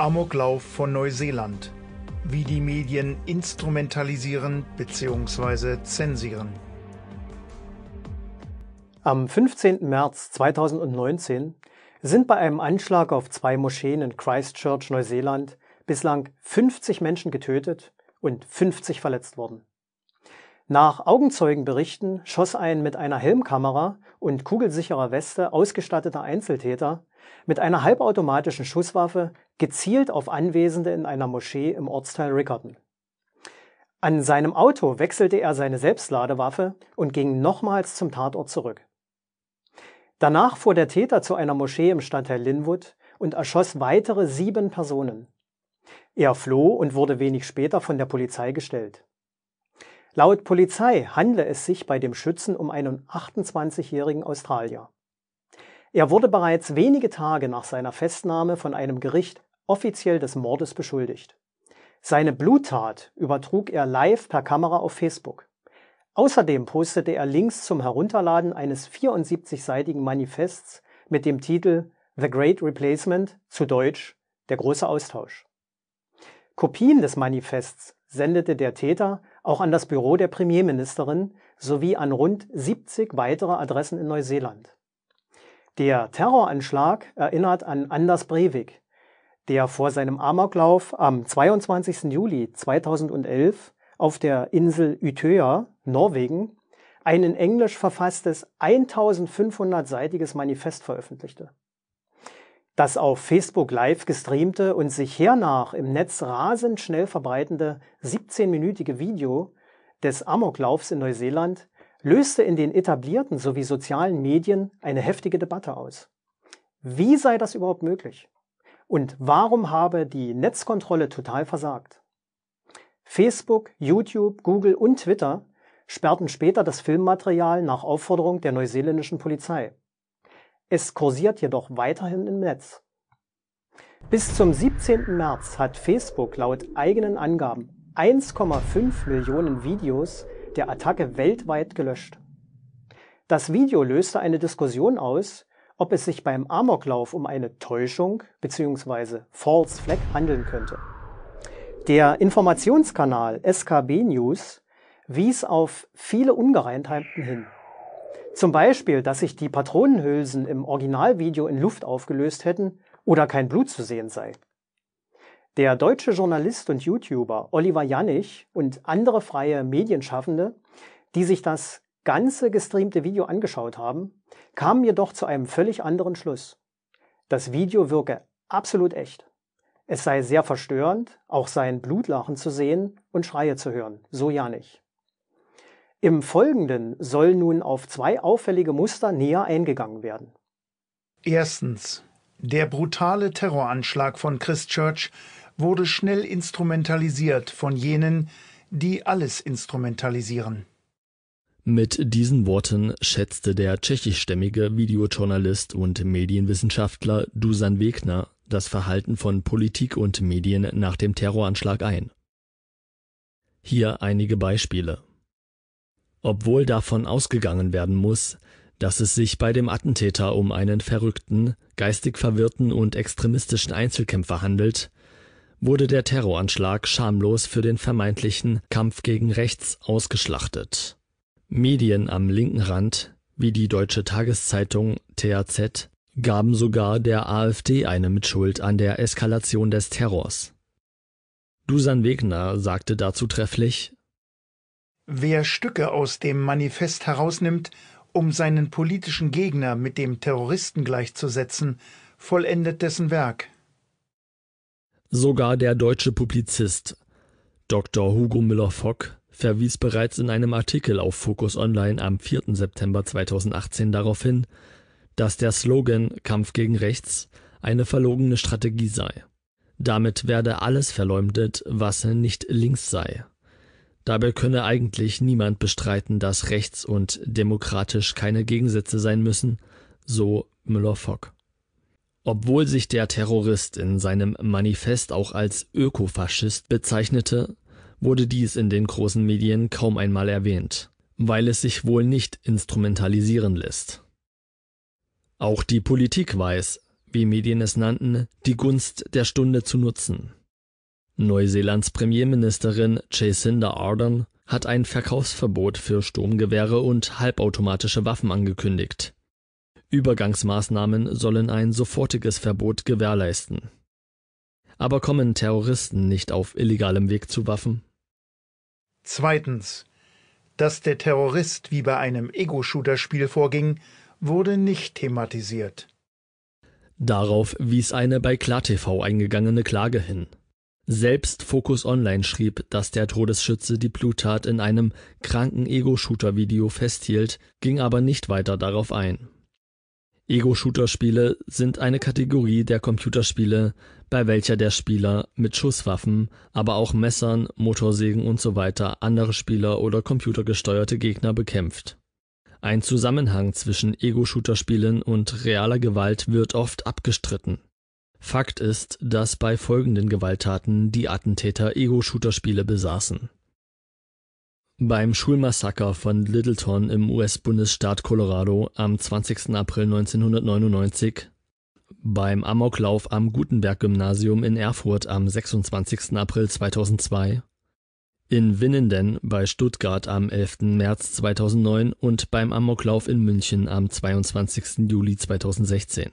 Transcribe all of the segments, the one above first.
Amoklauf von Neuseeland. Wie die Medien instrumentalisieren bzw. zensieren. Am 15. März 2019 sind bei einem Anschlag auf zwei Moscheen in Christchurch, Neuseeland, bislang 50 Menschen getötet und 50 verletzt worden. Nach Augenzeugenberichten schoss ein mit einer Helmkamera und kugelsicherer Weste ausgestatteter Einzeltäter mit einer halbautomatischen Schusswaffe gezielt auf Anwesende in einer Moschee im Ortsteil Rickerton. An seinem Auto wechselte er seine Selbstladewaffe und ging nochmals zum Tatort zurück. Danach fuhr der Täter zu einer Moschee im Stadtteil Linwood und erschoss weitere sieben Personen. Er floh und wurde wenig später von der Polizei gestellt. Laut Polizei handle es sich bei dem Schützen um einen 28-jährigen Australier. Er wurde bereits wenige Tage nach seiner Festnahme von einem Gericht offiziell des Mordes beschuldigt. Seine Bluttat übertrug er live per Kamera auf Facebook. Außerdem postete er Links zum Herunterladen eines 74-seitigen Manifests mit dem Titel The Great Replacement, zu Deutsch Der große Austausch. Kopien des Manifests sendete der Täter auch an das Büro der Premierministerin sowie an rund 70 weitere Adressen in Neuseeland. Der Terroranschlag erinnert an Anders Breivik, der vor seinem Amoklauf am 22. Juli 2011 auf der Insel Utøya, Norwegen, ein in Englisch verfasstes 1500-seitiges Manifest veröffentlichte. Das auf Facebook Live gestreamte und sich hernach im Netz rasend schnell verbreitende 17-minütige Video des Amoklaufs in Neuseeland löste in den etablierten sowie sozialen Medien eine heftige Debatte aus. Wie sei das überhaupt möglich? Und warum habe die Netzkontrolle total versagt? Facebook, YouTube, Google und Twitter sperrten später das Filmmaterial nach Aufforderung der neuseeländischen Polizei. Es kursiert jedoch weiterhin im Netz. Bis zum 17. März hat Facebook laut eigenen Angaben 1,5 Millionen Videos der Attacke weltweit gelöscht. Das Video löste eine Diskussion aus, ob es sich beim Amoklauf um eine Täuschung bzw. False Flag handeln könnte. Der Informationskanal SKB News wies auf viele Ungereimtheiten hin. Zum Beispiel, dass sich die Patronenhülsen im Originalvideo in Luft aufgelöst hätten oder kein Blut zu sehen sei. Der deutsche Journalist und YouTuber Oliver Jannig und andere freie Medienschaffende, die sich das ganze gestreamte Video angeschaut haben, kamen jedoch zu einem völlig anderen Schluss. Das Video wirke absolut echt. Es sei sehr verstörend, auch sein Blutlachen zu sehen und Schreie zu hören, so ja nicht. Im Folgenden soll nun auf zwei auffällige Muster näher eingegangen werden. Erstens. Der brutale Terroranschlag von Christchurch wurde schnell instrumentalisiert von jenen, die alles instrumentalisieren. Mit diesen Worten schätzte der tschechischstämmige Videojournalist und Medienwissenschaftler Dusan Wegner das Verhalten von Politik und Medien nach dem Terroranschlag ein. Hier einige Beispiele: Obwohl davon ausgegangen werden muss, dass es sich bei dem Attentäter um einen verrückten, geistig verwirrten und extremistischen Einzelkämpfer handelt, wurde der Terroranschlag schamlos für den vermeintlichen Kampf gegen Rechts ausgeschlachtet Medien am linken Rand wie die deutsche Tageszeitung TAZ gaben sogar der AfD eine Mitschuld an der Eskalation des Terrors. Dusan Wegner sagte dazu trefflich: Wer Stücke aus dem Manifest herausnimmt, um seinen politischen Gegner mit dem Terroristen gleichzusetzen, vollendet dessen Werk. Sogar der deutsche Publizist Dr. Hugo Müller-Fock verwies bereits in einem Artikel auf Focus Online am 4. September 2018 darauf hin, dass der Slogan Kampf gegen Rechts eine verlogene Strategie sei. Damit werde alles verleumdet, was nicht links sei. Dabei könne eigentlich niemand bestreiten, dass rechts und demokratisch keine Gegensätze sein müssen, so Müller-Fock. Obwohl sich der Terrorist in seinem Manifest auch als Ökofaschist bezeichnete, wurde dies in den großen Medien kaum einmal erwähnt, weil es sich wohl nicht instrumentalisieren lässt. Auch die Politik weiß, wie Medien es nannten, die Gunst der Stunde zu nutzen. Neuseelands Premierministerin Jacinda Ardern hat ein Verkaufsverbot für Sturmgewehre und halbautomatische Waffen angekündigt. Übergangsmaßnahmen sollen ein sofortiges Verbot gewährleisten. Aber kommen Terroristen nicht auf illegalem Weg zu Waffen? Zweitens. Dass der Terrorist wie bei einem Ego-Shooter-Spiel vorging, wurde nicht thematisiert. Darauf wies eine bei klartv eingegangene Klage hin. Selbst Focus Online schrieb, dass der Todesschütze die Bluttat in einem kranken Ego-Shooter-Video festhielt, ging aber nicht weiter darauf ein Ego-Shooter-Spiele sind eine Kategorie der Computerspiele, bei welcher der Spieler mit Schusswaffen, aber auch Messern, Motorsägen usw. andere Spieler oder computergesteuerte Gegner bekämpft. Ein Zusammenhang zwischen Ego-Shooter-Spielen und realer Gewalt wird oft abgestritten. Fakt ist, dass bei folgenden Gewalttaten die Attentäter Ego-Shooter-Spiele besaßen beim Schulmassaker von Littleton im US-Bundesstaat Colorado am 20. April 1999, beim Amoklauf am Gutenberg-Gymnasium in Erfurt am 26. April 2002, in Winnenden bei Stuttgart am 11. März 2009 und beim Amoklauf in München am 22. Juli 2016.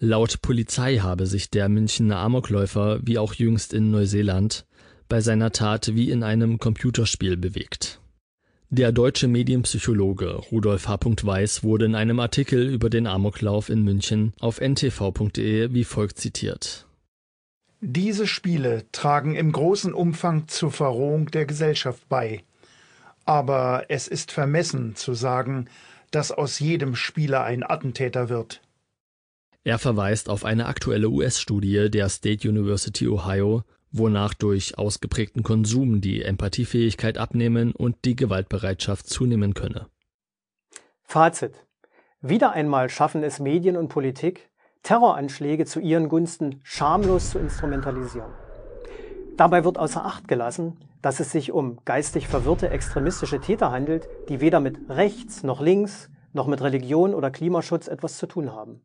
Laut Polizei habe sich der Münchner Amokläufer, wie auch jüngst in Neuseeland, bei seiner Tat wie in einem Computerspiel bewegt. Der deutsche Medienpsychologe Rudolf H. Weiß wurde in einem Artikel über den Amoklauf in München auf ntv.de wie folgt zitiert. Diese Spiele tragen im großen Umfang zur Verrohung der Gesellschaft bei. Aber es ist vermessen zu sagen, dass aus jedem Spieler ein Attentäter wird. Er verweist auf eine aktuelle US-Studie der State University Ohio, wonach durch ausgeprägten Konsum die Empathiefähigkeit abnehmen und die Gewaltbereitschaft zunehmen könne. Fazit. Wieder einmal schaffen es Medien und Politik, Terroranschläge zu ihren Gunsten schamlos zu instrumentalisieren. Dabei wird außer Acht gelassen, dass es sich um geistig verwirrte extremistische Täter handelt, die weder mit rechts noch links noch mit Religion oder Klimaschutz etwas zu tun haben.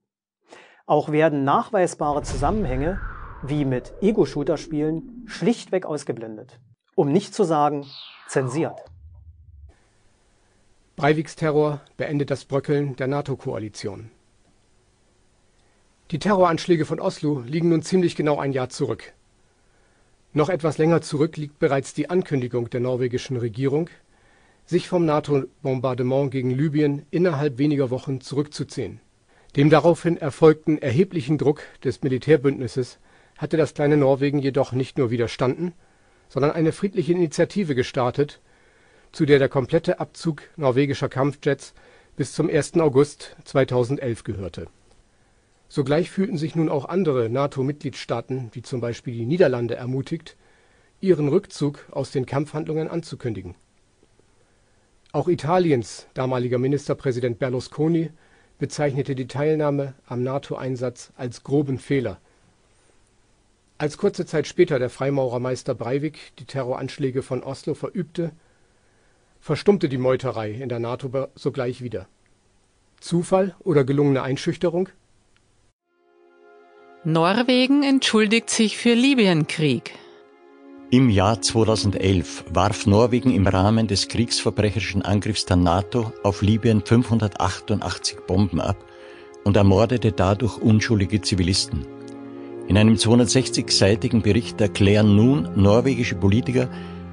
Auch werden nachweisbare Zusammenhänge wie mit Ego-Shooter-Spielen schlichtweg ausgeblendet, um nicht zu sagen zensiert. Breiviks Terror beendet das Bröckeln der NATO-Koalition. Die Terroranschläge von Oslo liegen nun ziemlich genau ein Jahr zurück. Noch etwas länger zurück liegt bereits die Ankündigung der norwegischen Regierung, sich vom NATO-Bombardement gegen Libyen innerhalb weniger Wochen zurückzuziehen. Dem daraufhin erfolgten erheblichen Druck des Militärbündnisses hatte das kleine Norwegen jedoch nicht nur widerstanden, sondern eine friedliche Initiative gestartet, zu der der komplette Abzug norwegischer Kampfjets bis zum 1. August 2011 gehörte. Sogleich fühlten sich nun auch andere NATO-Mitgliedstaaten wie zum Beispiel die Niederlande ermutigt, ihren Rückzug aus den Kampfhandlungen anzukündigen. Auch Italiens damaliger Ministerpräsident Berlusconi bezeichnete die Teilnahme am NATO-Einsatz als groben Fehler als kurze Zeit später der Freimaurermeister Breivik die Terroranschläge von Oslo verübte, verstummte die Meuterei in der NATO sogleich wieder. Zufall oder gelungene Einschüchterung? Norwegen entschuldigt sich für Libyenkrieg. Im Jahr 2011 warf Norwegen im Rahmen des kriegsverbrecherischen Angriffs der NATO auf Libyen 588 Bomben ab und ermordete dadurch unschuldige Zivilisten. In einem 260-seitigen Bericht erklären nun norwegische Politiker,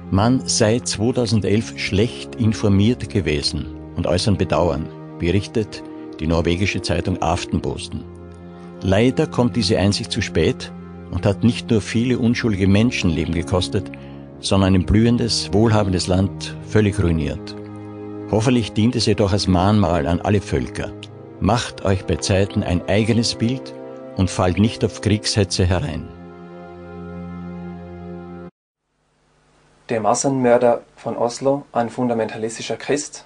man sei 2011 schlecht informiert gewesen und äußern Bedauern, berichtet die norwegische Zeitung Aftenposten. Leider kommt diese Einsicht zu spät und hat nicht nur viele unschuldige Menschenleben gekostet, sondern ein blühendes, wohlhabendes Land völlig ruiniert. Hoffentlich dient es jedoch als Mahnmal an alle Völker. Macht euch bei Zeiten ein eigenes Bild und fallt nicht auf Kriegshetze herein. Der Massenmörder von Oslo, ein fundamentalistischer Christ?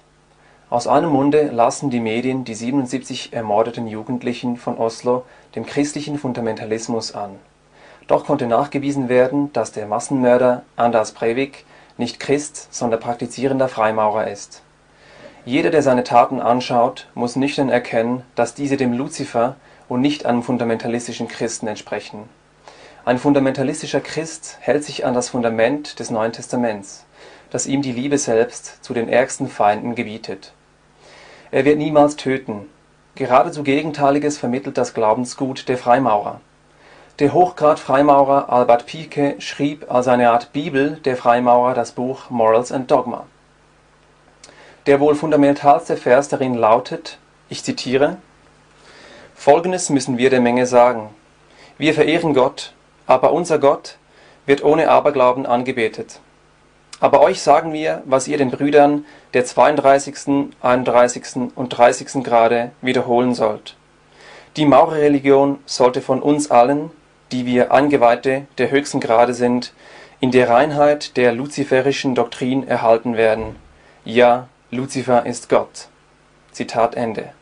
Aus einem Munde lassen die Medien die 77 ermordeten Jugendlichen von Oslo dem christlichen Fundamentalismus an. Doch konnte nachgewiesen werden, dass der Massenmörder Anders Breivik nicht Christ, sondern praktizierender Freimaurer ist. Jeder, der seine Taten anschaut, muss nüchtern erkennen, dass diese dem Luzifer, und nicht einem fundamentalistischen Christen entsprechen. Ein fundamentalistischer Christ hält sich an das Fundament des Neuen Testaments, das ihm die Liebe selbst zu den ärgsten Feinden gebietet. Er wird niemals töten. Geradezu Gegenteiliges vermittelt das Glaubensgut der Freimaurer. Der Hochgrad-Freimaurer Albert Pieke schrieb als eine Art Bibel der Freimaurer das Buch Morals and Dogma. Der wohl fundamentalste Vers darin lautet, ich zitiere, Folgendes müssen wir der Menge sagen: Wir verehren Gott, aber unser Gott wird ohne Aberglauben angebetet. Aber euch sagen wir, was ihr den Brüdern der 32., 31. und 30. Grade wiederholen sollt. Die Maurerreligion sollte von uns allen, die wir Angeweihte der höchsten Grade sind, in der Reinheit der luziferischen Doktrin erhalten werden. Ja, Luzifer ist Gott. Zitat Ende